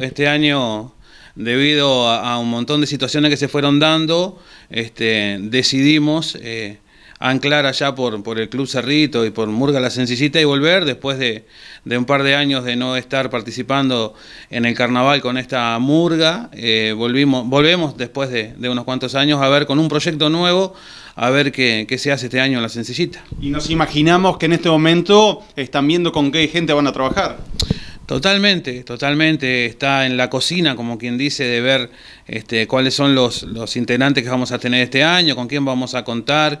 Este año, debido a, un montón de situaciones que se fueron dando, este, decidimos eh, anclar allá por, el Club Cerrito y por Murga la Sencillita y volver después de, un par de años de no estar participando en el carnaval con esta Murga. Eh, volvemos después de, unos cuantos años a ver con un proyecto nuevo, a ver qué, qué se hace este año en la Sencillita. Y nos imaginamos que en este momento están viendo con qué gente van a trabajar. Totalmente, totalmente. Está en la cocina, como quien dice, de ver este, cuáles son los, los integrantes que vamos a tener este año, con quién vamos a contar.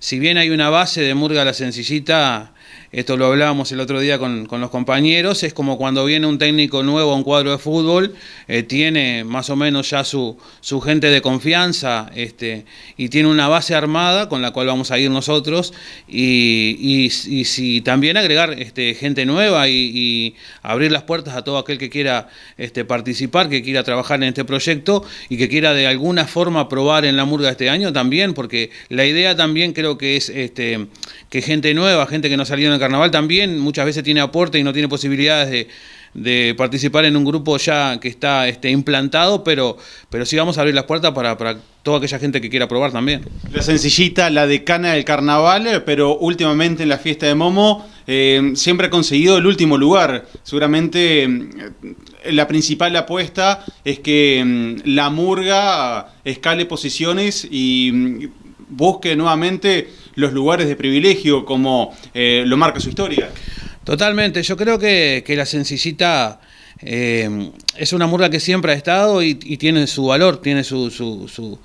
Si bien hay una base de Murga la Sencillita, esto lo hablábamos el otro día con, con, los compañeros, es como cuando viene un técnico nuevo a un cuadro de fútbol, eh, tiene más o menos ya su, su gente de confianza este, y tiene una base armada con la cual vamos a ir nosotros y, y, si también agregar este, gente nueva y, abrir las puertas a todo aquel que quiera este, participar, que quiera trabajar en este proyecto y que quiera de alguna forma probar en la murga este año también, porque la idea también creo que es este, que gente nueva, gente que no salió en carnaval también muchas veces tiene aporte y no tiene posibilidades de, participar en un grupo ya que está este, implantado, pero, pero sí vamos a abrir las puertas para, toda aquella gente que quiera probar también. La sencillita, la decana del carnaval, pero últimamente en la fiesta de Momo eh, siempre ha conseguido el último lugar. Seguramente eh, la principal apuesta es que mm, la murga ah, escale posiciones y mm, busque nuevamente los lugares de privilegio como eh, lo marca su historia. Totalmente, yo creo que, la sencillita eh, es una murga que siempre ha estado y, tiene su valor, tiene su, su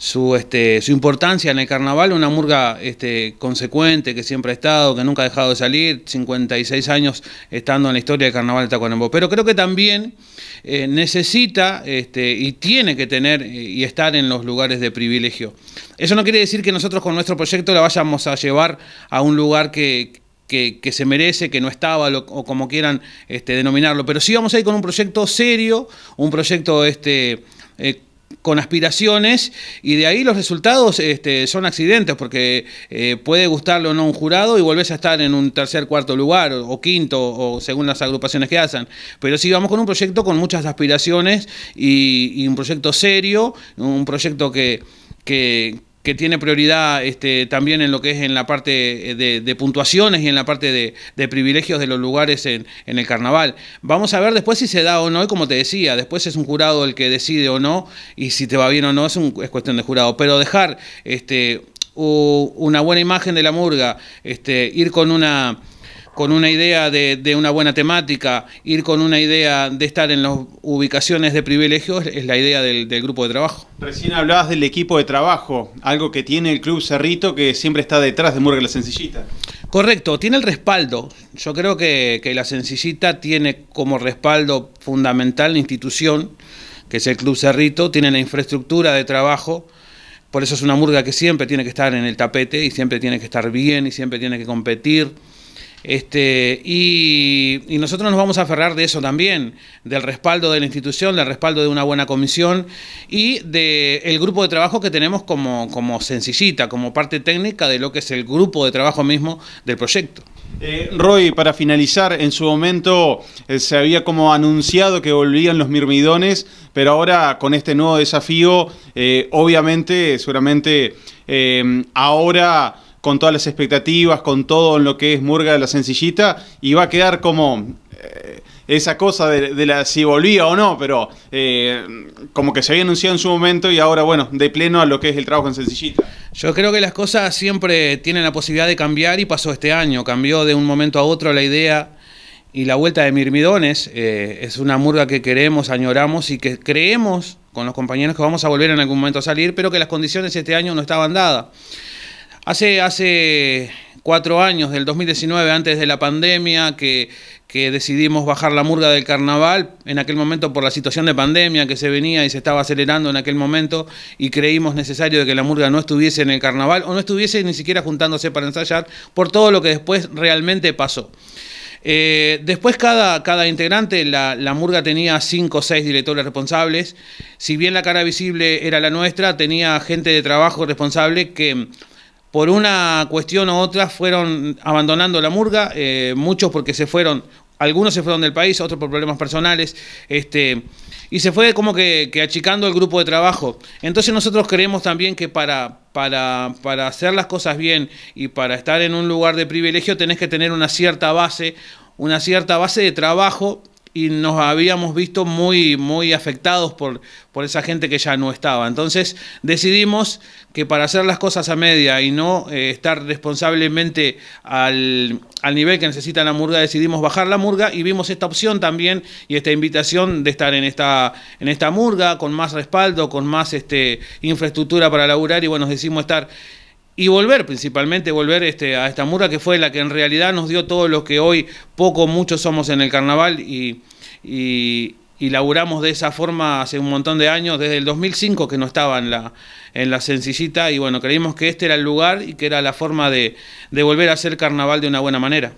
su, este, su importancia en el carnaval, una murga este, consecuente que siempre ha estado, que nunca ha dejado de salir, 56 años estando en la historia del carnaval de Tacuarembó. Pero creo que también eh, necesita este, y tiene que tener eh, y estar en los lugares de privilegio. Eso no quiere decir que nosotros con nuestro proyecto la vayamos a llevar a un lugar que, se merece, que no estaba, o como quieran este, denominarlo. Pero sí vamos a ir con un proyecto serio, un proyecto este, eh, con aspiraciones y de ahí los resultados este, son accidentes porque eh, puede gustarlo o no un jurado y volvés a estar en un tercer, cuarto lugar o, quinto o según las agrupaciones que hacen. Pero sí vamos con un proyecto con muchas aspiraciones y, un proyecto serio, un proyecto que, que tiene prioridad este, también en lo que es en la parte eh, de, puntuaciones y en la parte de, privilegios de los lugares en, el carnaval. Vamos a ver después si se da o no, y como te decía, después es un jurado el que decide o no, y si te va bien o no es, es cuestión de jurado. Pero dejar este, una buena imagen de la murga, este, ir con una con una idea de, una buena temática, ir con una idea de estar en las ubicaciones de privilegio es la idea del, grupo de trabajo. Recién hablabas del equipo de trabajo, algo que tiene el Club Cerrito que siempre está detrás de Murga La Sencillita. Correcto, tiene el respaldo. Yo creo que, que La Sencillita tiene como respaldo fundamental la institución, que es el Club Cerrito, tiene la infraestructura de trabajo. Por eso es una murga que siempre tiene que estar en el tapete y siempre tiene que estar bien y siempre tiene que competir. Este, y, nosotros nos vamos a aferrar de eso también, del respaldo de la institución, del respaldo de una buena comisión y del grupo de trabajo que tenemos como, como sencillita, como parte técnica de lo que es el grupo de trabajo mismo del proyecto. Eh, Roy, para finalizar, en su momento eh, se había como anunciado que volvían los mirmidones, pero ahora con este nuevo desafío, eh, obviamente, seguramente ahora con todas las expectativas, con todo en lo que es Murga de la sencillita, y va a quedar como eh, esa cosa de, la si volvía o no, pero eh, como que se había anunciado en su momento y ahora, bueno, de pleno a lo que es el trabajo en sencillita. Yo creo que las cosas siempre tienen la posibilidad de cambiar y pasó este año, cambió de un momento a otro la idea y la vuelta de Mirmidones eh, es una murga que queremos, añoramos y que creemos con los compañeros que vamos a volver en algún momento a salir, pero que las condiciones este año no estaban dadas. Hace, cuatro años, del 2019, antes de la pandemia, que, decidimos bajar la murga del carnaval, en aquel momento por la situación de pandemia que se venía y se estaba acelerando en aquel momento, y creímos necesario que la murga no estuviese en el carnaval o no estuviese ni siquiera juntándose para ensayar, por todo lo que después realmente pasó. Eh, después cada, cada integrante, la, la, murga tenía cinco o seis directores responsables, si bien la cara visible era la nuestra, tenía gente de trabajo responsable que por una cuestión u otra fueron abandonando la murga, eh, muchos porque se fueron, algunos se fueron del país, otros por problemas personales, este, y se fue como que, achicando el grupo de trabajo. Entonces nosotros creemos también que para, para, para, hacer las cosas bien y para estar en un lugar de privilegio tenés que tener una cierta base, una cierta base de trabajo y nos habíamos visto muy, muy afectados por, por esa gente que ya no estaba. Entonces decidimos que para hacer las cosas a media y no eh, estar responsablemente al, nivel que necesita la murga, decidimos bajar la murga y vimos esta opción también y esta invitación de estar en esta, en esta murga con más respaldo, con más este, infraestructura para laburar y bueno, decidimos estar y volver, principalmente volver este, a esta Mura que fue la que en realidad nos dio todo lo que hoy poco, mucho somos en el carnaval y, y, laburamos de esa forma hace un montón de años, desde el 2005 que no estaba en la, en la sencillita y bueno, creímos que este era el lugar y que era la forma de, de volver a hacer carnaval de una buena manera.